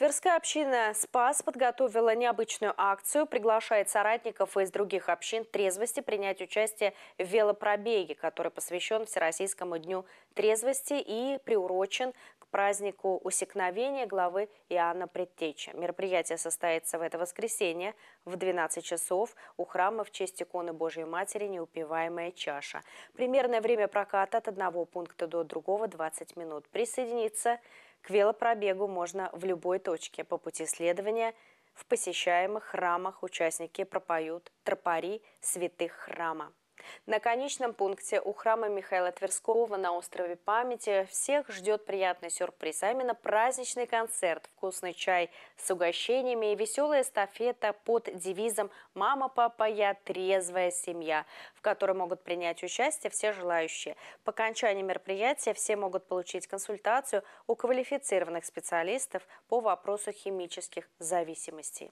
Тверская община «Спас» подготовила необычную акцию, приглашает соратников из других общин трезвости принять участие в велопробеге, который посвящен Всероссийскому дню трезвости и приурочен празднику усекновения главы Иоанна Предтечи. Мероприятие состоится в это воскресенье в 12 часов у храма в честь иконы Божьей Матери «Неупиваемая чаша». Примерное время проката от одного пункта до другого 20 минут. Присоединиться к велопробегу можно в любой точке по пути следования – в посещаемых храмах участники пропоют тропари святых храма. На конечном пункте у храма Михаила Тверского на острове памяти всех ждет приятный сюрприз, а именно праздничный концерт, вкусный чай с угощениями и веселая эстафета под девизом «Мама, папа, я, трезвая семья», в которой могут принять участие все желающие. По окончании мероприятия все могут получить консультацию у квалифицированных специалистов по вопросу химических зависимостей.